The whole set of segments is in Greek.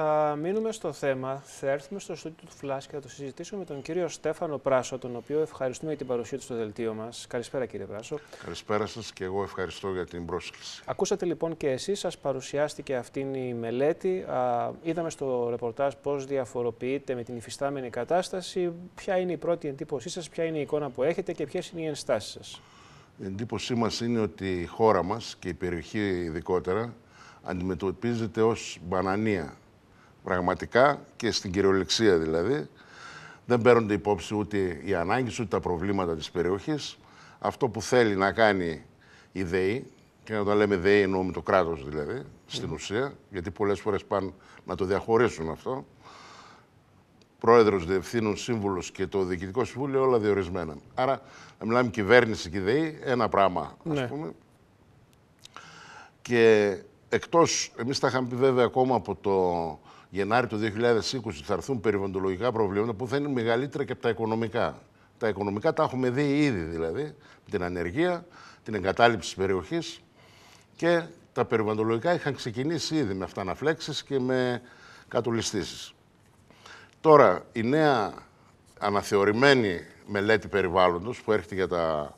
θα μείνουμε στο θέμα, θα έρθουμε στο στούντιο του Flash και θα το συζητήσουμε με τον κύριο Στέφανο Πράσο, τον οποίο ευχαριστούμε για την παρουσία του στο δελτίο μας. Καλησπέρα, κύριε Πράσο. Καλησπέρα σας και εγώ ευχαριστώ για την πρόσκληση. Ακούσατε λοιπόν και εσείς, σας παρουσιάστηκε αυτή η μελέτη. είδαμε στο ρεπορτάζ πώς διαφοροποιείται με την υφιστάμενη κατάσταση, ποια είναι η πρώτη εντύπωσή σας, ποια είναι η εικόνα που έχετε και ποιες είναι οι ενστάσεις σας. Η εντύπωσή μας είναι ότι η χώρα μας και η περιοχή ειδικότερα αντιμετωπίζεται ως μπανανία πραγματικά και στην κυριολεξία δηλαδή. Δεν παίρνονται υπόψη ούτε οι ανάγκες ούτε τα προβλήματα της περιοχής. Αυτό που θέλει να κάνει η ΔΕΗ, και να το λέμε ΔΕΗ εννοούμε το κράτος δηλαδή, στην ουσία, γιατί πολλές φορές πάνε να το διαχωρίσουν αυτό. Πρόεδρος, διευθύνων, σύμβουλος και το διοικητικό συμβούλιο, όλα διορισμένα. Άρα, να μιλάμε κυβέρνηση και ΔΕΗ, ένα πράγμα, ναι. πούμε. Και εκτός, εμείς τα είχαμε πει βέβαια ακόμα από το Γενάρη του 2020 θα έρθουν περιβαλλοντολογικά προβλήματα που θα είναι μεγαλύτερα και από τα οικονομικά. Τα οικονομικά τα έχουμε δει ήδη δηλαδή, την ανεργία, την εγκατάλειψη της περιοχής και τα περιβαλλοντολογικά είχαν ξεκινήσει ήδη με αυτά φλέξει και με κατολιστήσεις. Τώρα, η νέα αναθεωρημένη μελέτη περιβάλλοντος που έρχεται για τα,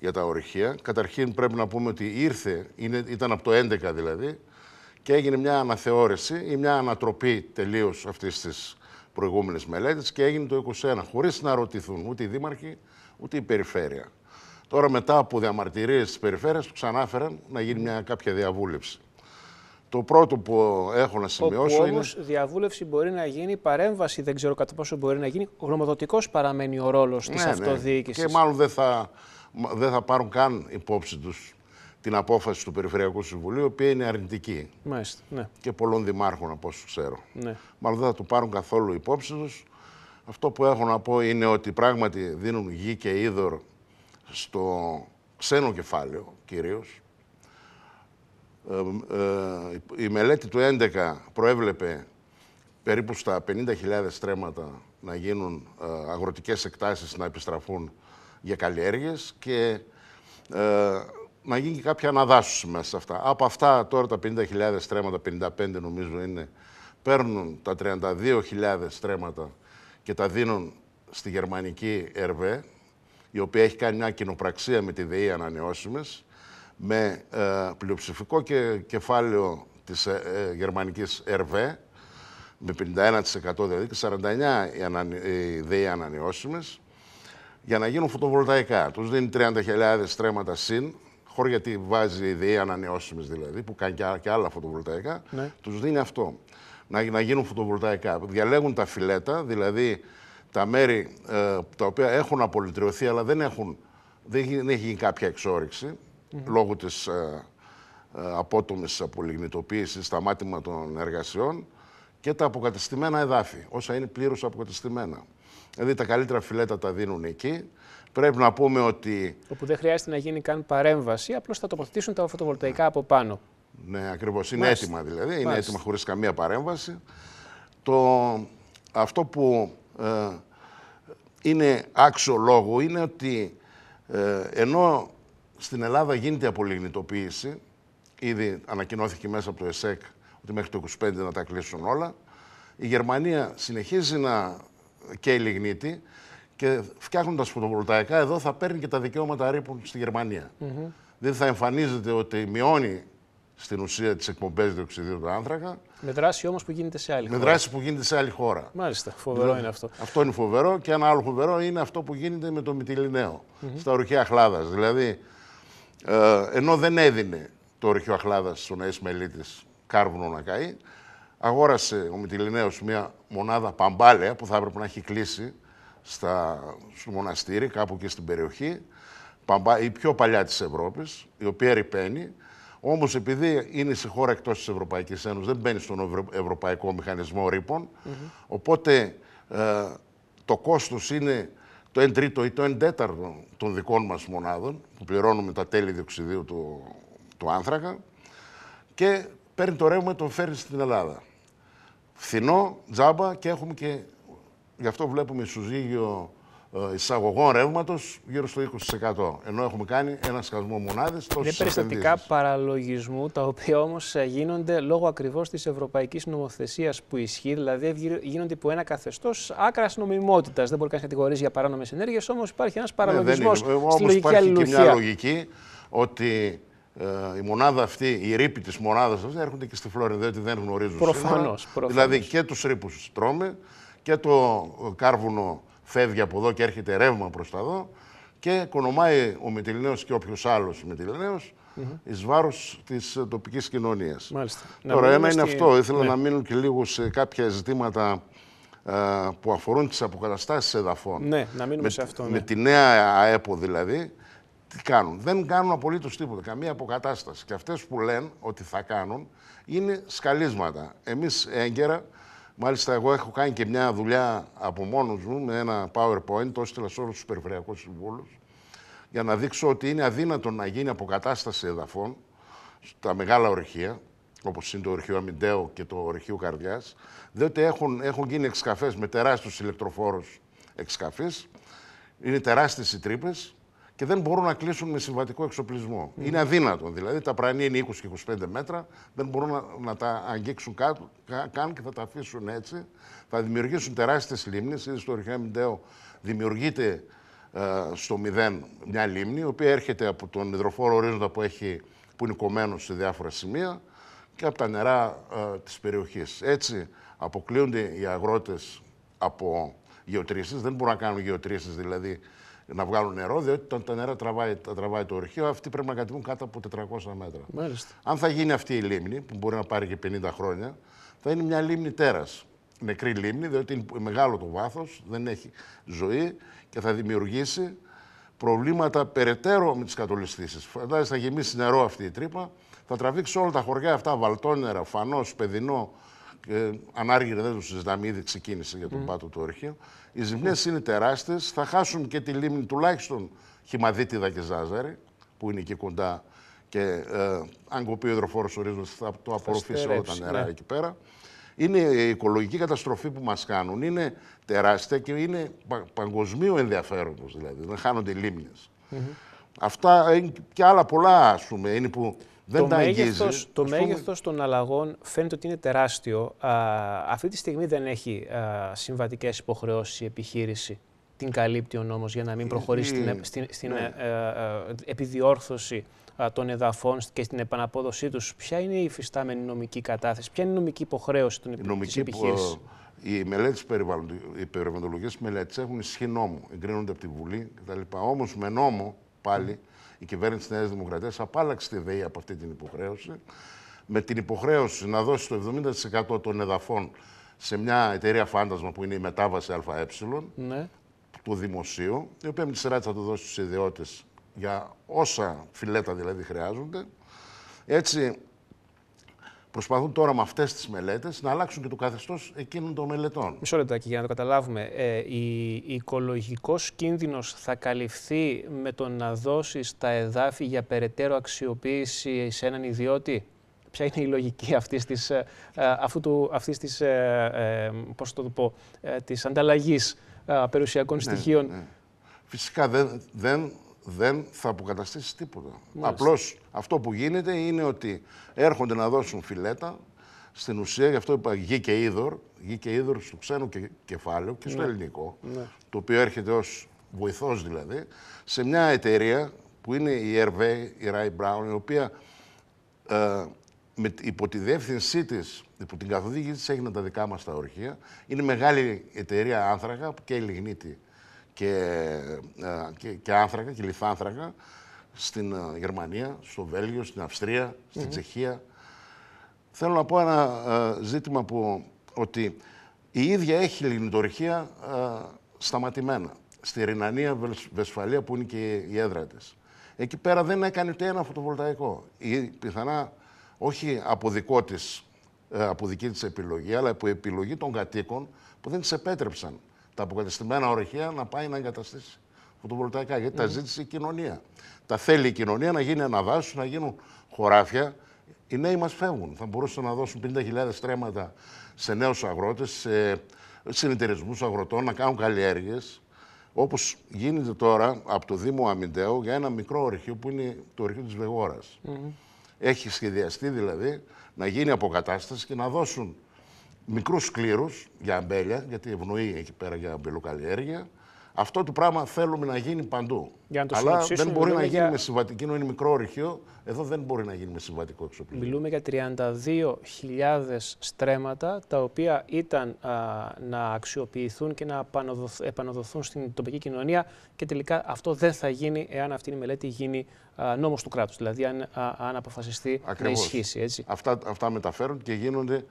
για τα ορυχεία, καταρχήν πρέπει να πούμε ότι ήρθε, είναι, ήταν από το 2011 δηλαδή, και έγινε μια αναθεώρηση ή μια ανατροπή τελείως αυτής της προηγούμενης μελέτης και έγινε το 2021, χωρίς να ρωτηθούν ούτε οι δήμαρχοι ούτε η περιφέρεια. Τώρα, μετά από διαμαρτυρίες της περιφέρειας, του ξανάφεραν να γίνει μια κάποια διαβούλευση. Το πρώτο που έχω να σημειώσω Όπου όμως διαβούλευση μπορεί να γίνει, παρέμβαση δεν ξέρω κατά πόσο μπορεί να γίνει. Γνωμοδοτικός παραμένει ο ρόλος της ναι, ναι. αυτοδιοίκησης. Και μάλλον δεν θα, δεν θα πάρουν καν υπόψη τους την απόφαση του Περιφερειακού Συμβουλίου, η οποία είναι αρνητική. ναι. Και πολλών δημάρχων, από όσο ξέρω. Ναι. Μάλλον δεν θα το πάρουν καθόλου υπόψη τους. Αυτό που έχω να πω είναι ότι πράγματι δίνουν γη και είδωρ στο ξένο κεφάλαιο κυρίως. Ε, ε, η μελέτη του 11 προέβλεπε περίπου στα 50.000 στρέμματα να γίνουν ε, αγροτικές εκτάσεις να επιστραφούν για καλλιέργειες και ε, να γίνει και κάποια αναδάσωση μέσα σε αυτά. Από αυτά τώρα τα 50.000 στρέμματα, 55 νομίζω είναι, παίρνουν τα 32.000 στρέμματα και τα δίνουν στη γερμανική ΕΡΒΕ, η οποία έχει κάνει μια κοινοπραξία με τη ΔΕΗ Ανανεώσιμες, με ε, πλειοψηφικό και κεφάλαιο της ε, ε γερμανικής ΕΡΒΕ, με 51% δηλαδή και 49% οι, ΔΕΗ Ανανεώσιμες, για να γίνουν φωτοβολταϊκά. Τους δίνει 30.000 στρέμματα συν, χώρια γιατί βάζει ιδέα ανανεώσιμες δηλαδή, που κάνει και άλλα φωτοβολταϊκά, ναι. τους δίνει αυτό. Να, γίνουν φωτοβολταϊκά. Διαλέγουν τα φιλέτα, δηλαδή τα μέρη ε, τα οποία έχουν απολυτριωθεί, αλλά δεν, έχουν, δεν, έχει, γίνει κάποια εξόριξη λόγω της ε, ε, απότομης απολιγνητοποίησης, σταμάτημα των εργασιών και τα αποκατεστημένα εδάφη, όσα είναι πλήρως αποκατεστημένα. Δηλαδή τα καλύτερα φιλέτα τα δίνουν εκεί. Πρέπει να πούμε ότι. Όπου δεν χρειάζεται να γίνει καν παρέμβαση, απλώς θα τοποθετήσουν τα φωτοβολταϊκά από πάνω. Ναι, ακριβώς. Είναι έτοιμα δηλαδή. Είναι έτοιμα χωρίς καμία παρέμβαση. Το... Αυτό που ε, είναι άξιο λόγο είναι ότι ε, ενώ στην Ελλάδα γίνεται απολιγνητοποίηση, ήδη ανακοινώθηκε μέσα από το ΕΣΕΚ ότι μέχρι το 25 να τα κλείσουν όλα, η Γερμανία συνεχίζει να και η λιγνίτη. Και φτιάχνοντας φωτοβολταϊκά εδώ θα παίρνει και τα δικαιώματα ρήπων στη Γερμανία. Mm Δηλαδή θα εμφανίζεται ότι μειώνει στην ουσία τις εκπομπές διοξιδίου του άνθρακα. Με δράση όμως που γίνεται σε άλλη χώρα. Με δράση που γίνεται σε άλλη χώρα. Μάλιστα. Φοβερό δηλαδή, είναι αυτό. Αυτό είναι φοβερό. Και ένα άλλο φοβερό είναι αυτό που γίνεται με το μιτιλινεο mm στα ορυχεία Χλάδα. Δηλαδή, ε, ενώ δεν έδινε το ορυχείο Αχλάδας στον Αϊσμελίτη κάρβουνο να καεί, αγόρασε ο Μητυλινέος μια μονάδα παμπάλαια που θα έπρεπε να έχει κλείσει στα, στο μοναστήρι, κάπου και στην περιοχή, η πιο παλιά της Ευρώπης, η οποία ρηπαίνει, Όμως, επειδή είναι σε χώρα εκτός της Ευρωπαϊκής Ένωσης, δεν μπαίνει στον Ευρωπαϊκό Μηχανισμό Ρήπων. Οπότε ε, το κόστος είναι το 1 τρίτο ή το 1 τέταρτο των δικών μας μονάδων, που πληρώνουμε τα τέλη διοξιδίου του, του άνθρακα. Και παίρνει το ρεύμα και το φέρνει στην Ελλάδα φθηνό, τζάμπα και έχουμε και γι' αυτό βλέπουμε ισοζύγιο ε, εισαγωγών ρεύματος γύρω στο 20%. Ενώ έχουμε κάνει ένα σκασμό μονάδες. Είναι περιστατικά παραλογισμού, τα οποία όμως ε, γίνονται λόγω ακριβώς της ευρωπαϊκής νομοθεσίας που ισχύει, δηλαδή γίνονται υπό ένα καθεστώς άκρας νομιμότητας. Δεν μπορεί να κατηγορήσει για παράνομες ενέργειες, όμως υπάρχει ένας παραλογισμό. Ναι, ε, Όμω υπάρχει και μια λογική ότι ε, η μονάδα αυτή, οι ρήποι της μονάδας αυτής έρχονται και στη Φλόρινδα, διότι δεν γνωρίζουν Προφανώ. Δηλαδή και τους ρήπους τρώμε και το κάρβουνο φεύγει από εδώ και έρχεται ρεύμα προς τα δω και κονομάει ο Μητυλινέος και όποιος άλλος Μητυλινέος mm εις βάρος της τοπικής κοινωνίας. Τώρα, ένα είναι αυτό. Ήθελα ναι. να μείνω και λίγο σε κάποια ζητήματα ε, που αφορούν τις αποκαταστάσεις εδαφών. Ναι, να μείνουμε με, σε αυτό. Με ναι. τη νέα ΑΕΠΟ δηλαδή, τι κάνουν. Δεν κάνουν απολύτως τίποτα, καμία αποκατάσταση. Και αυτές που λένε ότι θα κάνουν είναι σκαλίσματα. Εμείς έγκαιρα, μάλιστα εγώ έχω κάνει και μια δουλειά από μόνος μου με ένα PowerPoint, το έστειλα σε όλους τους περιφερειακούς συμβούλους, για να δείξω ότι είναι αδύνατο να γίνει αποκατάσταση εδαφών στα μεγάλα ορχεία, όπως είναι το ορχείο Αμιντέο και το ορχείο Καρδιά, διότι έχουν, έχουν γίνει εξκαφές με τεράστιους ηλεκτροφόρους εξκαφής, Είναι τεράστιες οι τρύπες και δεν μπορούν να κλείσουν με συμβατικό εξοπλισμό. Είναι αδύνατο. Δηλαδή τα πρανή είναι 20 και 25 μέτρα, δεν μπορούν να, τα αγγίξουν καν, καν και θα τα αφήσουν έτσι. Θα δημιουργήσουν τεράστιες λίμνες. Ήδη στο Ριχνέμιντεο δημιουργείται ε, στο μηδέν μια λίμνη, η οποία έρχεται από τον υδροφόρο ορίζοντα που, έχει, που είναι κομμένος σε διάφορα σημεία και από τα νερά ε, της περιοχής. Έτσι αποκλείονται οι αγρότες από γεωτρήσεις, δεν μπορούν να κάνουν γεωτρήσεις δηλαδή να βγάλουν νερό, διότι όταν το νερό τραβάει, τραβάει το ορχείο, αυτοί πρέπει να κατοικούν κάτω από 400 μέτρα. Μάλιστα. Αν θα γίνει αυτή η λίμνη, που μπορεί να πάρει και 50 χρόνια, θα είναι μια λίμνη τέρας. Νεκρή λίμνη, διότι είναι μεγάλο το βάθος, δεν έχει ζωή και θα δημιουργήσει προβλήματα περαιτέρω με τις κατολιστήσεις. Φαντάζεσαι, θα γεμίσει νερό αυτή η τρύπα, θα τραβήξει όλα τα χωριά αυτά, Βαλτόνερα, Φανό, Παιδινό, ε, δεν το συζητάμε, ήδη ξεκίνησε για τον πάτο του ορχείου. Οι ζημιές είναι τεράστιες. Θα χάσουν και τη λίμνη τουλάχιστον Χυμαδίτιδα και Ζάζαρη, που είναι εκεί κοντά. Και ε, αν κοπεί ο υδροφόρος ορίζοντα, θα το απορροφήσει όλα τα νερά ναι. εκεί πέρα. Είναι η οικολογική καταστροφή που μας κάνουν. Είναι τεράστια και είναι πα, παγκοσμίου ενδιαφέροντος δηλαδή. Δεν χάνονται λίμνες. Mm Αυτά ε, και άλλα πολλά, ας πούμε, είναι που το μέγεθο μέγεθος, το πούμε... των αλλαγών φαίνεται ότι είναι τεράστιο. αυτή τη στιγμή δεν έχει α, συμβατικές υποχρεώσεις η επιχείρηση. Την καλύπτει ο νόμος για να μην ε, προχωρήσει στην, ε, ε, στην, ναι. επιδιόρθωση των εδαφών και στην επαναπόδοσή τους. Ποια είναι η υφιστάμενη νομική κατάθεση, ποια είναι η νομική υποχρέωση των, επιχείρησης. Οι περιβαλλοντολογίε περιβαλλοντολογικές μελέτες έχουν ισχύ νόμου, εγκρίνονται από τη Βουλή κτλ. Όμως με νόμο πάλι η κυβέρνηση της Νέας Δημοκρατίας απάλλαξε τη ΔΕΗ από αυτή την υποχρέωση. Με την υποχρέωση να δώσει το 70% των εδαφών σε μια εταιρεία φάντασμα που είναι η μετάβαση ΑΕ ναι. του δημοσίου, η οποία με τη σειρά θα το δώσει στου ιδιώτε για όσα φιλέτα δηλαδή χρειάζονται. Έτσι, προσπαθούν τώρα με αυτές τις μελέτες να αλλάξουν και το καθεστώς εκείνων των μελετών. Μισό λεπτάκι για να το καταλάβουμε. Ε, η, οικολογικός κίνδυνος θα καλυφθεί με το να δώσεις τα εδάφη για περαιτέρω αξιοποίηση σε έναν ιδιώτη. Ποια είναι η λογική αυτής της ανταλλαγή της ανταλλαγής ε, περιουσιακών ναι, στοιχείων. Ναι. Φυσικά δεν δεν θα αποκαταστήσεις τίποτα. Απλώς αυτό που γίνεται είναι ότι έρχονται να δώσουν φιλέτα. Στην ουσία, γι' αυτό είπα γη και είδωρ, γη και είδωρ στο ξένο και, κεφάλαιο και στο ναι. ελληνικό, ναι. το οποίο έρχεται ως βοηθός δηλαδή, σε μια εταιρεία που είναι η Ερβέ, η Ράι Brown, η οποία ε, με, υπό τη διεύθυνσή της, υπό την καθοδήγηση της, έγιναν τα δικά μας τα ορχεία. Είναι μεγάλη εταιρεία άνθρακα και η Λιγνίτη και, ε, και, και άνθρακα και λιθάνθρακα στην ε, Γερμανία, στο Βέλγιο, στην Αυστρία, στην Τσεχία. Θέλω να πω ένα ε, ζήτημα που ότι η ίδια έχει λιγνητορυχία ε, σταματημένα. Στη Ρινανία Βεσφαλία που είναι και η έδρα της. Εκεί πέρα δεν έκανε ούτε ένα φωτοβολταϊκό. Ή πιθανά όχι από, δικό της, από δική της επιλογή, αλλά από επιλογή των κατοίκων που δεν τις επέτρεψαν τα αποκατεστημένα ορυχεία να πάει να εγκαταστήσει φωτοβολταϊκά. Γιατί τα ναι. ζήτησε η κοινωνία. Τα θέλει η κοινωνία να γίνει ένα δάσο, να γίνουν χωράφια. Οι νέοι μας φεύγουν. Θα μπορούσαν να δώσουν 50.000 τρέματα σε νέους αγρότες, σε συνεταιρισμούς αγροτών, να κάνουν καλλιέργειες. Όπως γίνεται τώρα από το Δήμο Αμιντέο για ένα μικρό ορυχείο που είναι το ορυχείο της Βεγόρας. Mm. Έχει σχεδιαστεί δηλαδή να γίνει αποκατάσταση και να δώσουν Μικρούς σκλήρους για αμπέλια, γιατί ευνοεί εκεί πέρα για αμπελοκαλλιέργεια. Αυτό το πράγμα θέλουμε να γίνει παντού. Αλλά δεν μπορεί να γίνει για... με συμβατικό, είναι μικρό ρηχείο, εδώ δεν μπορεί να γίνει με συμβατικό εξοπλισμό. Μιλούμε για 32.000 στρέμματα, τα οποία ήταν να αξιοποιηθούν και να επαναδοθούν στην τοπική κοινωνία και τελικά αυτό δεν θα γίνει εάν αυτή η μελέτη γίνει α, νόμος του κράτους, δηλαδή αν, α, αν αποφασιστεί να ισχύσει. Έτσι. Αυτά, αυτά μεταφέρονται και γίνονται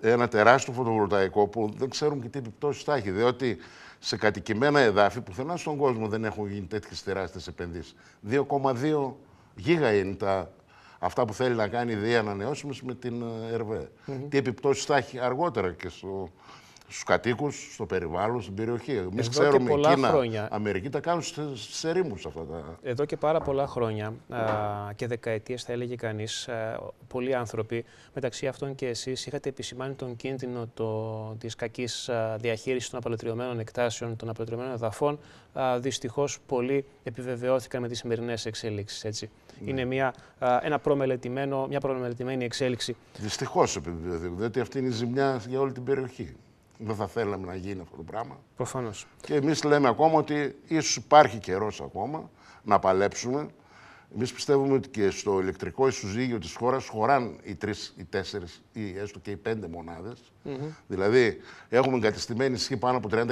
ένα τεράστιο φωτοβολταϊκό που δεν ξέρουμε και τι επιπτώσεις θα έχει. Διότι σε κατοικημένα εδάφη πουθενά στον κόσμο δεν έχουν γίνει τέτοιες τεράστιες επενδύσεις. 2,2 γίγα είναι τα, αυτά που θέλει να κάνει η ΔΕΗ Ανανεώσιμες με την ε, ΕΡΒΕ. Τι επιπτώσεις θα έχει αργότερα και στο στους κατοίκους, στο περιβάλλον, στην περιοχή. Εμείς ξέρουμε πολλά Κίνα, χρόνια. Αμερική τα κάνουν σε ρήμους αυτά τα. Εδώ και πάρα πολλά χρόνια α, και δεκαετίες, θα έλεγε κανείς, πολλοί άνθρωποι, μεταξύ αυτών και εσείς, είχατε επισημάνει τον κίνδυνο το, της κακής διαχείρισης των απαλωτριωμένων εκτάσεων, των απαλωτριωμένων εδαφών. Δυστυχώς, πολλοί επιβεβαιώθηκαν με τις σημερινές εξέλιξει. Ναι. Είναι μια, ένα προμελετημένο, μια προμελετημένη εξέλιξη. Δυστυχώς επιβεβαιώθηκαν, διότι αυτή είναι η ζημιά για όλη την περιοχή δεν θα θέλαμε να γίνει αυτό το πράγμα. Προφανώς. Και εμείς λέμε ακόμα ότι ίσως υπάρχει καιρός ακόμα να παλέψουμε. Εμείς πιστεύουμε ότι και στο ηλεκτρικό ισοζύγιο της χώρας χωράνε οι τρεις, οι τέσσερις ή έστω και οι πέντε μονάδες. Δηλαδή, έχουμε εγκατεστημένη ισχύ πάνω από 30.000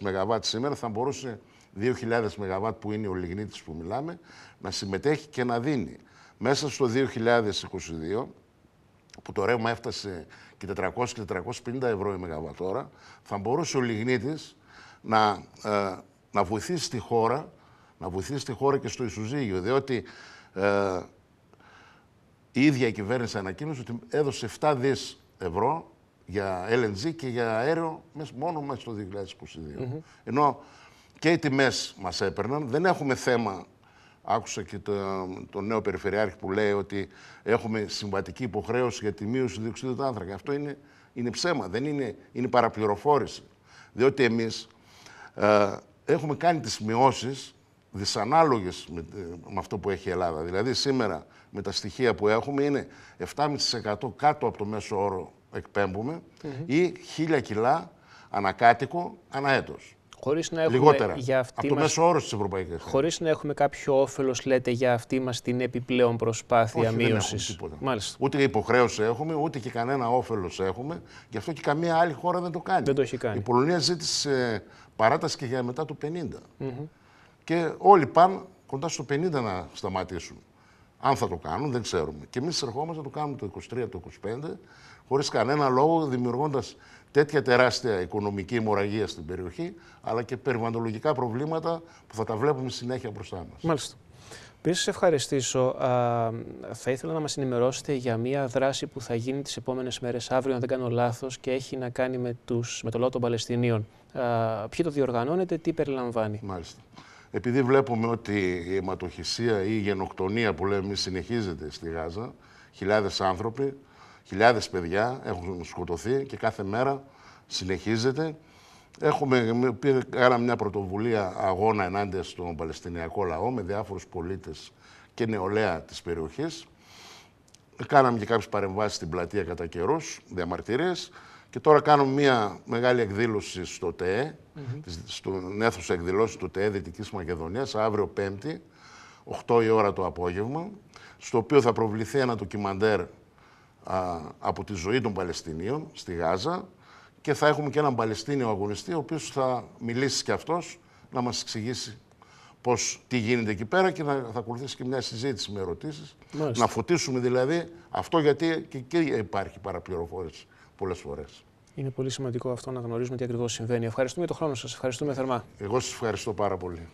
ΜΒ σήμερα. Θα μπορούσε 2.000 ΜΒ που είναι ο λιγνίτης που μιλάμε να συμμετέχει και να δίνει. Μέσα στο 2022 που το ρεύμα έφτασε και 400-450 ευρώ η μεγαβατόρα, θα μπορούσε ο Λιγνίτης να, ε, να βοηθήσει τη χώρα, να βοηθήσει τη χώρα και στο Ισουζίγιο. διότι ε, η ίδια η κυβέρνηση ανακοίνωσε ότι έδωσε 7 δις ευρώ για LNG και για αέριο μόνο μέσα στο 2022. Mm Ενώ και οι τιμές μας έπαιρναν, δεν έχουμε θέμα Άκουσα και τον το νέο Περιφερειάρχη που λέει ότι έχουμε συμβατική υποχρέωση για τη μείωση του διοξιδίου του άνθρακα. Αυτό είναι, είναι ψέμα, δεν είναι, είναι παραπληροφόρηση. Διότι εμείς ε, έχουμε κάνει τις μειώσεις δυσανάλογες με, ε, με, αυτό που έχει η Ελλάδα. Δηλαδή, σήμερα με τα στοιχεία που έχουμε είναι 7,5% κάτω από το μέσο όρο εκπέμπουμε ή 1000 κιλά ανακάτοικο ανά έτος. Χωρίς να έχουμε Λιγότερα. Για αυτή από το μας... μέσο όρος της Ευρωπαϊκής Ένωσης. Χωρίς να έχουμε κάποιο όφελος, λέτε, για αυτή μας την επιπλέον προσπάθεια μείωση. Ούτε υποχρέωση έχουμε, ούτε και κανένα όφελος έχουμε. Γι' αυτό και καμία άλλη χώρα δεν το κάνει. Δεν το έχει κάνει. Η Πολωνία ζήτησε ε, παράταση και για μετά το 50. Mm Και όλοι πάνε κοντά στο 50 να σταματήσουν. Αν θα το κάνουν, δεν ξέρουμε. Και εμείς ερχόμαστε να το κάνουμε το 23, το 25, χωρίς κανένα λόγο, δημιουργώντας τέτοια τεράστια οικονομική μοραγία στην περιοχή, αλλά και περιβαλλοντικά προβλήματα που θα τα βλέπουμε συνέχεια μπροστά μας. Μάλιστα. Πριν σα ευχαριστήσω, α, θα ήθελα να μας ενημερώσετε για μία δράση που θα γίνει τις επόμενες μέρες, αύριο, αν δεν κάνω λάθος, και έχει να κάνει με, τους, με το λαό των Παλαιστινίων. Α, ποιοι το διοργανώνετε, τι περιλαμβάνει. Μάλιστα. Επειδή βλέπουμε ότι η αιματοχυσία ή η γενοκτονία που λέμε συνεχίζεται στη Γάζα, χιλιάδες άνθρωποι, Χιλιάδες παιδιά έχουν σκοτωθεί και κάθε μέρα συνεχίζεται. Έχουμε, πήρε, κάναμε μια πρωτοβουλία αγώνα ενάντια στον Παλαιστινιακό λαό με διάφορους πολίτες και νεολαία της περιοχής. Κάναμε και κάποιες παρεμβάσεις στην πλατεία κατά καιρούς, διαμαρτυρίες. Και τώρα κάνουμε μια μεγάλη εκδήλωση στο ΤΕ, mm -hmm. στον αίθουσα εκδηλώσει του ΤΕΕ Δυτικής Μακεδονίας, αύριο 5η, 8 η ώρα το απόγευμα, στο οποίο θα προβληθεί ένα ντοκιμαντέρ α, από τη ζωή των Παλαιστινίων στη Γάζα και θα έχουμε και έναν Παλαιστίνιο αγωνιστή ο οποίος θα μιλήσει και αυτός να μας εξηγήσει πώς, τι γίνεται εκεί πέρα και να, θα ακολουθήσει και μια συζήτηση με ερωτήσεις. Να φωτίσουμε δηλαδή αυτό γιατί και εκεί υπάρχει παραπληροφόρηση πολλές φορές. Είναι πολύ σημαντικό αυτό να γνωρίζουμε τι ακριβώς συμβαίνει. Ευχαριστούμε τον χρόνο σας. Ευχαριστούμε θερμά. Εγώ σας ευχαριστώ πάρα πολύ.